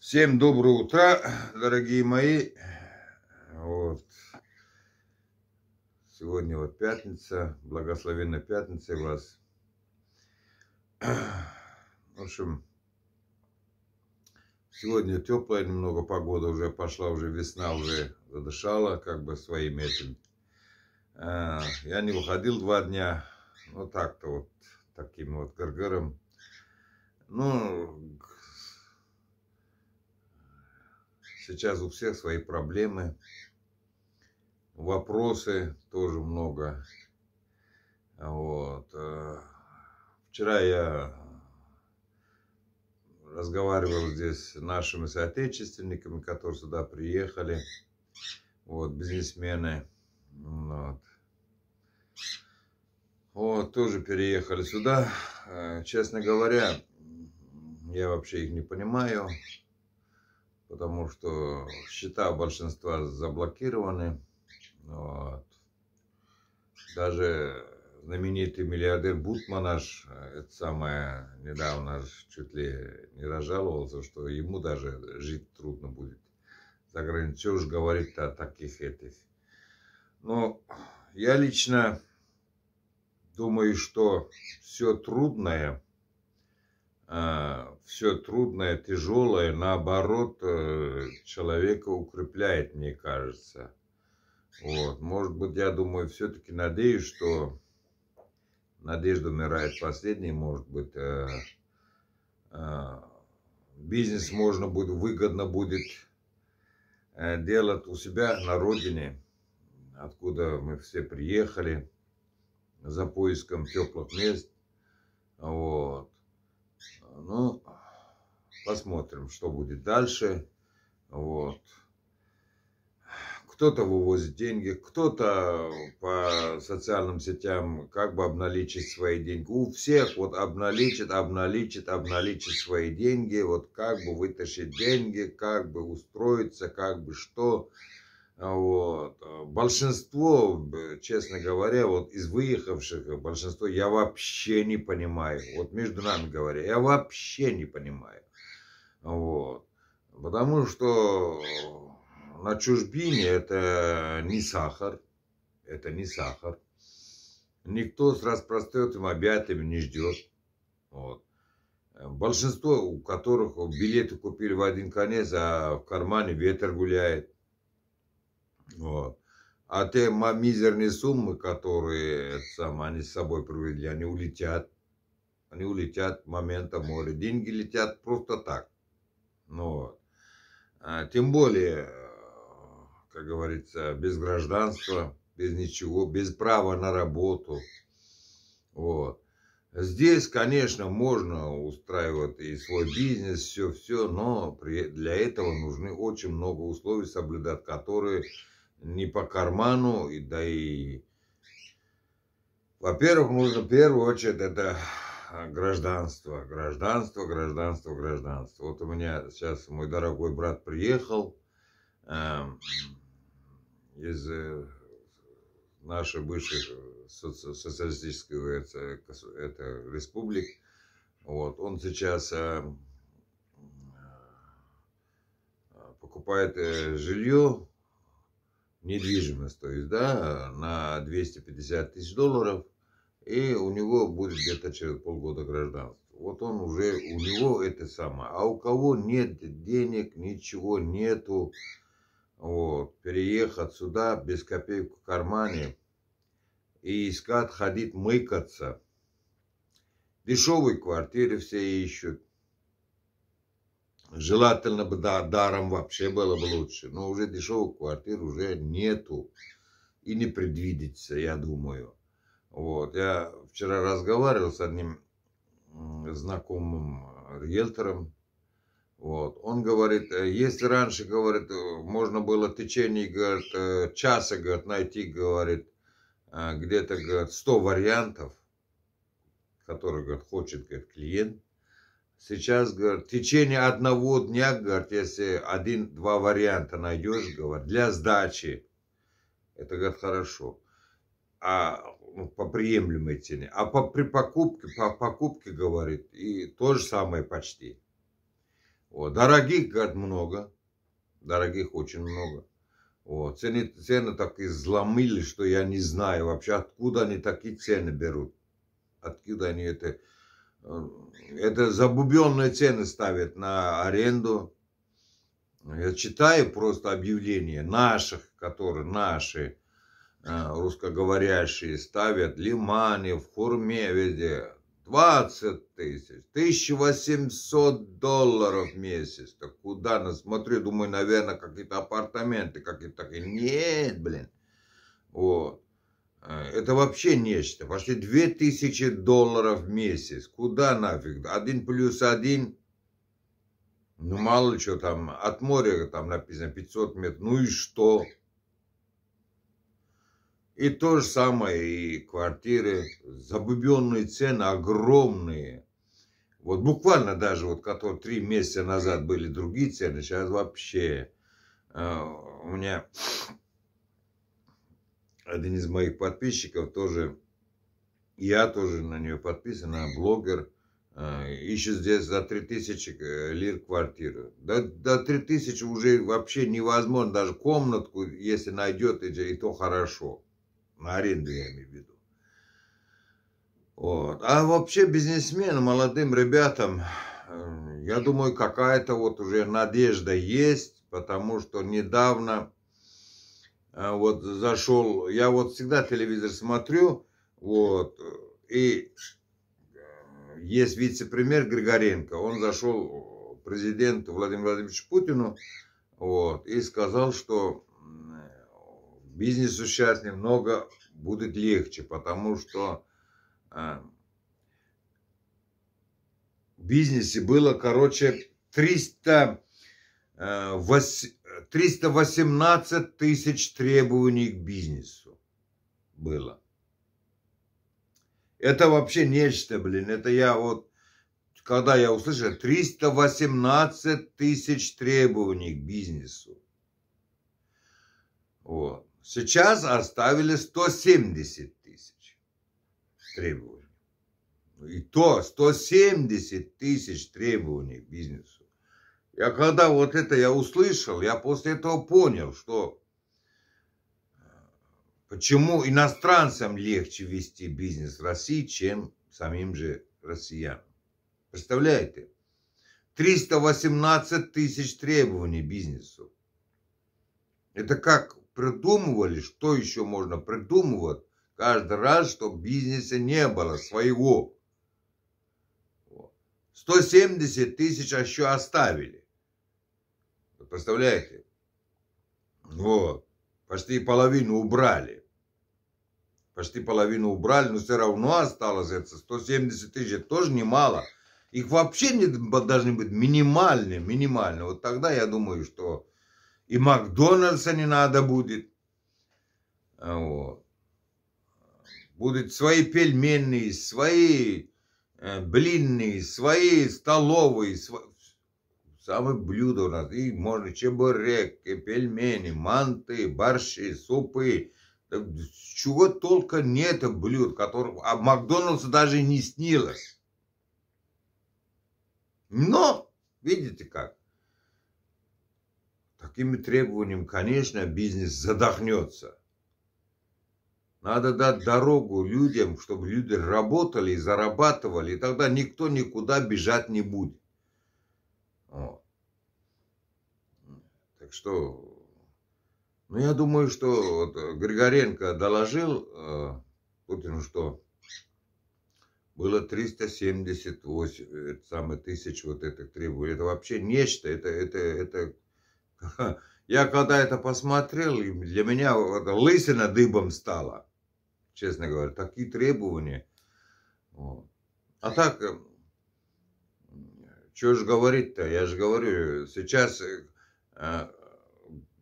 Всем доброе утро, дорогие мои. Вот. Сегодня вот пятница, благословенная пятница у вас. В общем, сегодня теплая немного погода уже пошла, уже весна уже задышала как бы своим этим. А, я не выходил два дня, ну так-то вот таким вот гыргыром. Ну, Сейчас у всех свои проблемы, вопросы тоже много. Вот. Э, вчера я разговаривал здесь с нашими соотечественниками, которые сюда приехали, вот, бизнесмены, вот. Вот, тоже переехали сюда. Э, честно говоря, я вообще их не понимаю потому что счета большинства заблокированы. Вот. Даже знаменитый миллиардер Бутманаш, наш, это самое, недавно чуть ли не разжаловался, что ему даже жить трудно будет за границей, уж говорить-то о таких этих. Но я лично думаю, что все трудное – а, все трудное, тяжелое, наоборот, э, человека укрепляет, мне кажется. Вот. Может быть, я думаю, все-таки надеюсь, что надежда умирает последней, может быть, э, э, бизнес можно будет, выгодно будет делать у себя на родине, откуда мы все приехали за поиском теплых мест. Вот. Ну, посмотрим, что будет дальше. Вот. Кто-то вывозит деньги, кто-то по социальным сетям как бы обналичит свои деньги. У всех вот обналичит, обналичит, обналичит свои деньги. Вот как бы вытащить деньги, как бы устроиться, как бы что. Вот. А большинство, честно говоря, вот из выехавших, э, большинство я вообще не понимаю. Вот между нами говоря, я вообще не понимаю. Вот. Потому что на чужбине это не сахар. Это не сахар. Никто с распростертым объятиями не ждет. Вот. Большинство, у которых билеты купили в один конец, а в кармане ветер гуляет. Вот. А те мизерные суммы, которые сам, они с собой привезли, они улетят. Они улетят момента моря. Деньги летят просто так. Ну, вот. а, тем более, э, как говорится, без гражданства, без ничего, без права на работу. Вот. Здесь, конечно, можно устраивать и свой бизнес, все-все, но при, для этого нужны очень много условий соблюдать, которые не по карману, и да и... Во-первых, нужно в первую очередь это гражданство, гражданство, гражданство, гражданство. Вот у меня сейчас мой дорогой брат приехал эм, э, из нашей бывшей соци социалистической это, это, республик. Вот, он сейчас э, э покупает э, жилье недвижимость, то есть, да, на 250 тысяч долларов, и у него будет где-то через полгода гражданство. Вот он уже, у него это самое. А у кого нет денег, ничего нету, вот, переехать сюда без копейку в кармане и искать, ходить, мыкаться. Дешевые квартиры все ищут, Желательно бы, да, даром вообще было бы лучше. Но уже дешевых квартир уже нету. И не предвидится, я думаю. Вот. Я вчера разговаривал с одним знакомым э, риэлтором. Вот. Он говорит, э, если раньше, говорит, э, можно было в течение говорит, часа говорит, найти, говорит, где-то говорит, 100 вариантов, которые говорит, хочет говорит, клиент, Сейчас, говорит, в течение одного дня, говорит, если один-два варианта найдешь, говорит, для сдачи, это, говорит, хорошо. А ну, по приемлемой цене. А по, при покупке, по покупке, говорит, и то же самое почти. Вот. Дорогих, говорит, много. Дорогих очень много. Вот. Цены, цены так изломили, что я не знаю вообще, откуда они такие цены берут. Откуда они это это забубенные цены ставят на аренду. Я читаю просто объявления наших, которые наши, э, русскоговорящие, ставят Лимане, в Хурме, везде. 20 тысяч, 1800 долларов в месяц. Так куда нас? Смотрю, думаю, наверное, какие-то апартаменты какие-то. Нет, блин. Вот. Э, это вообще нечто. Почти 2000 долларов в месяц. Куда нафиг? Один плюс один. Ну, мало что там. От моря там написано 500 метров. Ну и что? И то же самое и квартиры. Забубенные цены огромные. Вот буквально даже, вот, которые три месяца назад были другие цены, сейчас вообще э, у меня один из моих подписчиков тоже, я тоже на нее подписан, она блогер, э, ищет здесь за 3000 э, лир квартиру. До, до 3000 уже вообще невозможно, даже комнатку, если найдет, и, и то хорошо. На аренду я имею в виду. Вот. А вообще бизнесменам, молодым ребятам, э, я думаю, какая-то вот уже надежда есть, потому что недавно Э, вот зашел, я вот всегда телевизор смотрю, вот, и э, есть вице-премьер Григоренко, он зашел э, президенту Владимиру Владимировичу Путину, вот, и сказал, что бизнесу сейчас немного будет легче, потому что э, в бизнесе было, короче, 300 э, 318 тысяч требований к бизнесу было. Это вообще нечто, блин. Это я вот, когда я услышал, 318 тысяч требований к бизнесу. Вот. Сейчас оставили 170 тысяч требований. И то 170 тысяч требований к бизнесу. Я когда вот это я услышал, я после этого понял, что э, почему иностранцам легче вести бизнес в России, чем самим же россиянам. Представляете? 318 тысяч требований бизнесу. Это как придумывали, что еще можно придумывать каждый раз, чтобы бизнеса не было своего. 170 тысяч еще оставили. Представляете? Вот. Почти половину убрали. Почти половину убрали, но все равно осталось это. 170 тысяч, это тоже немало. Их вообще не, должны быть минимальные, минимально. Вот тогда я думаю, что и Макдональдса не надо будет. А, вот. Будут свои пельменные, свои э, блинные, свои столовые, свои самых блюд у нас. И можно чебуреки, пельмени, манты, борщи, супы. Чего только нет блюд, которых... А Макдональдса даже не снилось. Но, видите как, такими требованиями, конечно, бизнес задохнется. Надо дать дорогу людям, чтобы люди работали и зарабатывали, и тогда никто никуда бежать не будет. Вот. Так что, ну я думаю, что вот э, Григоренко доложил э, Путину, что было 378 э, самых тысяч вот этих требований. Это вообще нечто. Это, это, это... Я когда это посмотрел, для меня это лысина дыбом стала. Честно говоря, такие требования. Вот. А так, э, что же говорить-то? Я же говорю, сейчас э,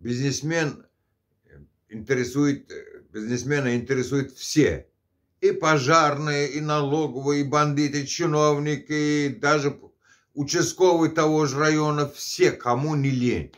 бизнесмен э, интересует, э, бизнесмена интересует все. И пожарные, и налоговые, и бандиты, и чиновники, и даже участковый того же района, все, кому не лень.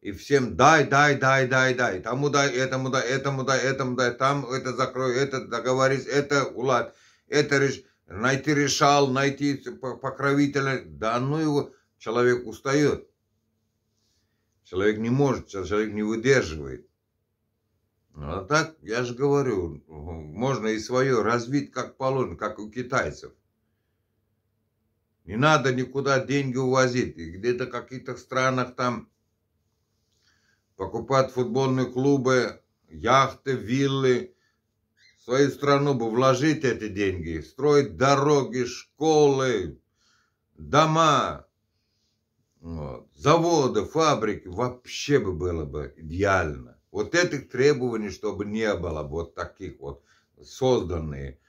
И всем дай, дай, дай, дай, дай, тому дай, этому дай, этому дай, этому дай, там это закрой, это договорись, это улад, это реш... найти решал, найти покровителя, да ну его, человек устает. Человек не может, а человек не выдерживает. Ну, а так, я же говорю, можно и свое развить как положено, как у китайцев. Не надо никуда деньги увозить. где-то в каких-то странах там покупать футбольные клубы, яхты, виллы. В свою страну бы вложить эти деньги, строить дороги, школы, дома, вот. Заводы, фабрики, вообще бы было бы идеально. Вот этих требований, чтобы не было вот таких вот созданные.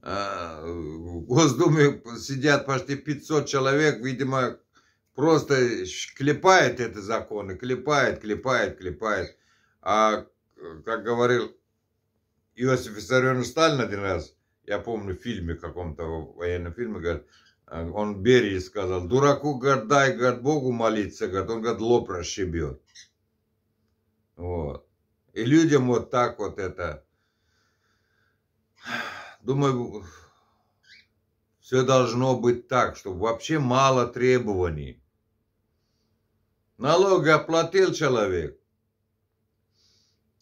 А, в Госдуме сидят почти 500 человек, видимо, просто клепает это законы, клепает, клепает, клепает. А как говорил Иосиф Виссарионович Сталин один раз, я помню в фильме каком-то, военном фильме, говорит, Э, он Берии сказал, дураку, говорит, дай, говорит, Богу молиться, говорит, он, говорит, лоб расшибет. Вот. И людям вот так вот это... Думаю, все должно быть так, чтобы вообще мало требований. Налоги оплатил человек,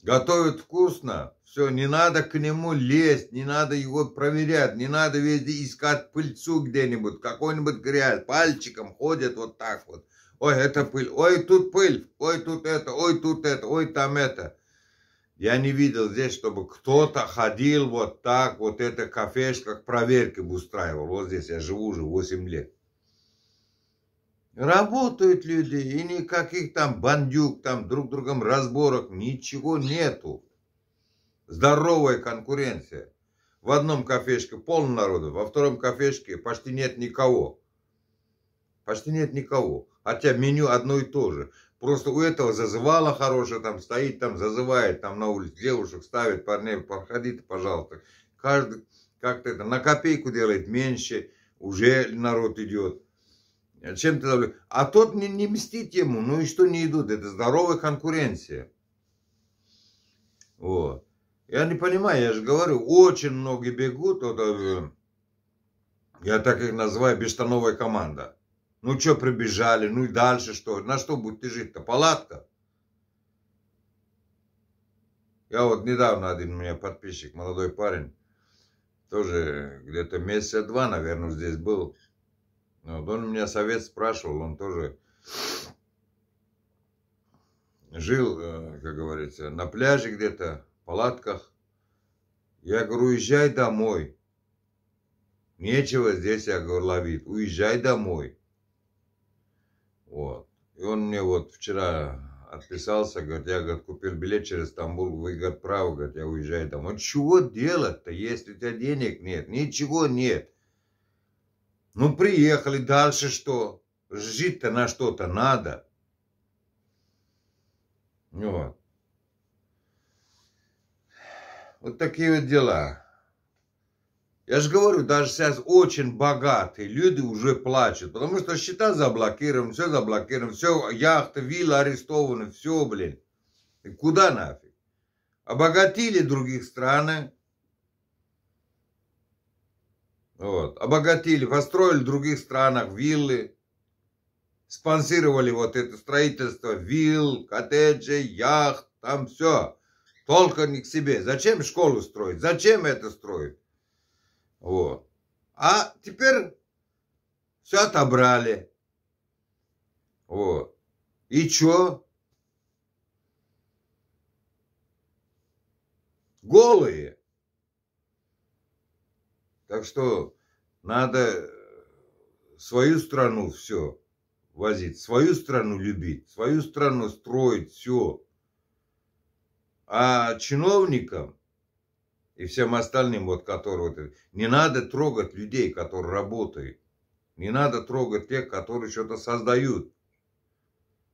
готовит вкусно, все, не надо к нему лезть, не надо его проверять, не надо везде искать пыльцу где-нибудь, какой-нибудь грязь, пальчиком ходят вот так вот. Ой, это пыль, ой, тут пыль, ой, тут это, ой, тут это, ой, там это. Я не видел здесь, чтобы кто-то ходил вот так, вот это кафешка, проверки устраивал. Вот здесь я живу уже 8 лет. Работают люди, и никаких там бандюк, там друг другом разборок, ничего нету. Здоровая конкуренция. В одном кафешке полно народу, во втором кафешке почти нет никого. Почти нет никого. Хотя меню одно и то же. Просто у этого зазывала хорошая там стоит, там зазывает, там на улице девушек ставит, парней, проходите, пожалуйста. Каждый как-то это на копейку делает меньше, уже народ идет. Э, чем ты давлю? А тот не, не мстит ему, ну и что не идут? Это здоровая конкуренция. Вот. Я не понимаю, я же говорю, очень многие бегут, вот, э, я так их называю, бештановая команда. Ну что, прибежали, ну и дальше что? На что будет ты жить-то? Палатка? Я вот недавно один у меня подписчик, молодой парень, тоже где-то месяца два, наверное, здесь был. Вот он у меня совет спрашивал, он тоже жил, э, как говорится, на пляже где-то, в палатках. Я говорю, уезжай домой. Нечего здесь, я говорю, ловить. Уезжай домой. Вот. И он мне вот вчера отписался, говорит, я, говорит, купил билет через Стамбул, вы, говорит, право, говорит, я уезжаю домой. Чего делать-то, если у тебя денег нет? Ничего нет. Ну, приехали, дальше что? Жить-то на что-то надо. Вот. Вот такие вот дела. Я же говорю, даже сейчас очень богатые люди уже плачут, потому что счета заблокированы, все заблокировано, все, яхты, виллы арестованы, все, блин. И куда нафиг? Обогатили других страны, вот. Обогатили, построили в других странах виллы, спонсировали вот это строительство вилл, коттеджей, яхт, там все. Только не к себе. Зачем школу строить? Зачем это строить? Вот. А теперь все отобрали. Вот. И чё? Голые. Так что надо э, свою страну все возить, свою страну любить, свою страну строить, все. А чиновникам и всем остальным, вот которые, не надо трогать людей, которые работают. Не надо трогать тех, которые что-то создают.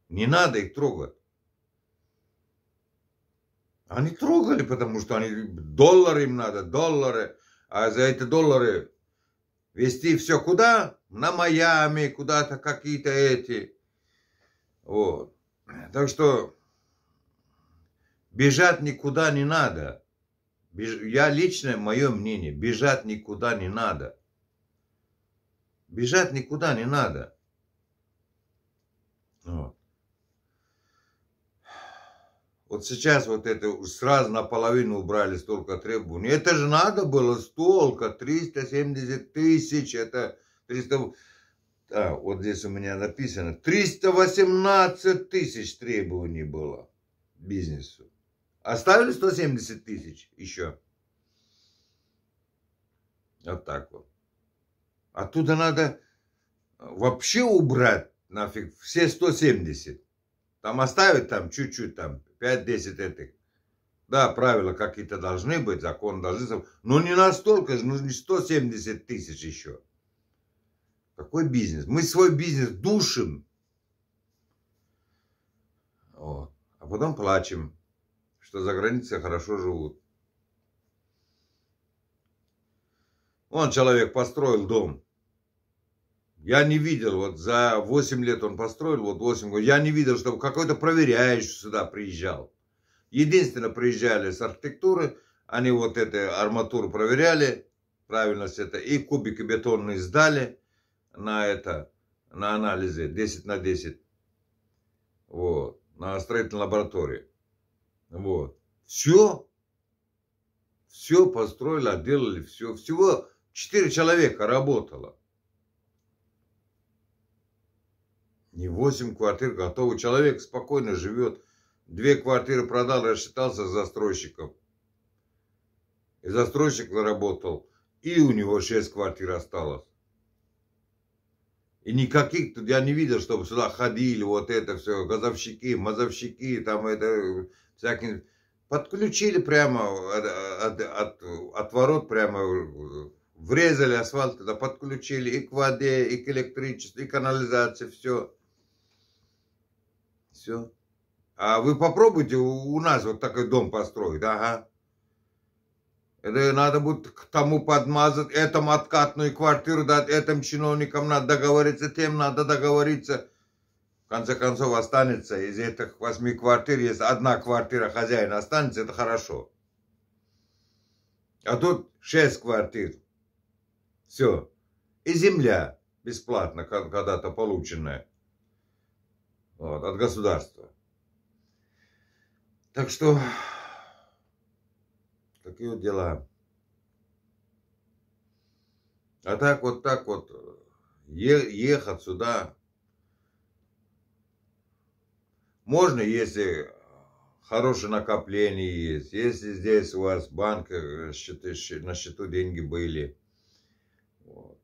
Не надо их трогать. Они трогали, потому что они доллары им надо, доллары а за эти доллары вести все куда? На Майами, куда-то какие-то эти. Вот. Так что бежать никуда не надо. Я лично, мое мнение, бежать никуда не надо. Бежать никуда не надо. Вот. Вот сейчас вот это сразу наполовину убрали столько требований. Ну, это же надо было столько, 370 тысяч, это 300... А, вот здесь у меня написано, 318 тысяч требований было бизнесу. Оставили 170 тысяч еще. Вот так вот. Оттуда а надо вообще убрать нафиг все 170. Там оставить там чуть-чуть, там 5-10 этих. Да, правила какие-то должны быть, закон должны быть. Но не настолько же, ну не 170 тысяч еще. Какой бизнес? Мы свой бизнес душим. Вот. А потом плачем, что за границей хорошо живут. Он человек построил дом. Я не видел, вот за 8 лет он построил, вот 8 год, я не видел, чтобы какой-то проверяющий сюда приезжал. Единственно, приезжали с архитектуры, они вот эту арматуру проверяли, правильность это, и кубики бетонные сдали на это, на анализы 10 на 10, вот, на строительной лаборатории. Вот. Все. Все построили, отделали, все. Всего 4 человека работало. Не 8 квартир, готовый человек спокойно живет. Две квартиры продал, рассчитался с застройщиком. И застройщик заработал. И у него 6 квартир осталось. И никаких тут я не видел, чтобы сюда ходили, вот это все, газовщики, мазовщики, там это, всякие. Подключили прямо от, э, от, от, от ворот, прямо врезали асфальт, туда подключили и к воде, и к электричеству, и к канализации, все. Все. А вы попробуйте у нас вот такой дом построить, ага. Это надо будет к тому подмазать, этому откатную квартиру дать, этим чиновникам надо договориться, тем надо договориться. В конце концов останется из этих восьми квартир, если одна квартира хозяина останется, это хорошо. А тут шесть квартир. Все. И земля бесплатно когда-то полученная вот, от государства. Так что такие вот дела. А так вот так вот ехать сюда можно, если хорошее накопление есть, если здесь у вас банк э, счеты, на счету деньги были. Вот.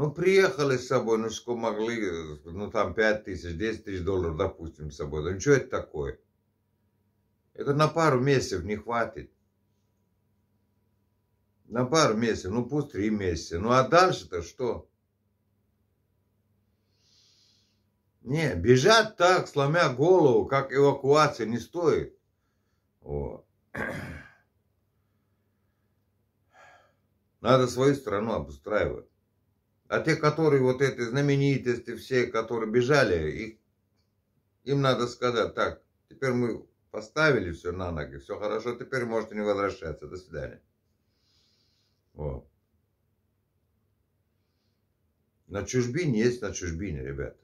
Ну, приехали с собой, ну, что могли, ну, там 5 тысяч, 10 тысяч долларов, допустим, с собой. Да ну, что это такое? Это на пару месяцев не хватит. На пару месяцев, ну, пусть три месяца. Ну, а дальше-то что? Не, бежать так, сломя голову, как эвакуация, не стоит. Вот. Надо свою страну обустраивать. А те, которые вот эти знаменитости, все, которые бежали, их, им надо сказать, так, теперь мы поставили все на ноги, все хорошо, теперь можете не возвращаться, до свидания. Вот. На чужбине есть на чужбине, ребята.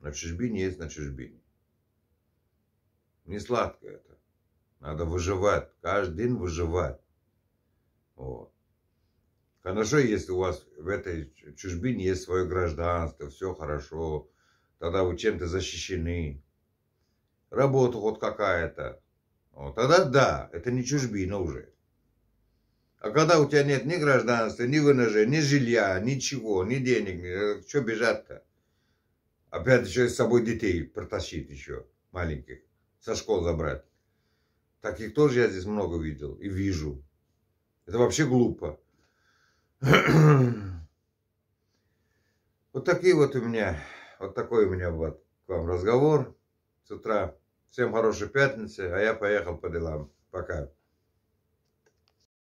На чужбине есть на чужбине. Не сладко это. Надо выживать. Каждый день выживать. Вот. Хорошо, если у вас в этой чужбине есть свое гражданство, все хорошо, тогда вы чем-то защищены. Работа вот какая-то. Вот, тогда да, это не чужбина уже. А когда у тебя нет ни гражданства, ни ВНЖ, ни жилья, ничего, ни денег, э, что бежать-то? Опять еще с собой детей протащить еще, маленьких, со школ забрать. Таких тоже я здесь много видел и вижу. Это вообще глупо. вот такие вот у меня, вот такой у меня вот к вам разговор с утра. Всем хорошей пятницы, а я поехал по делам. Пока.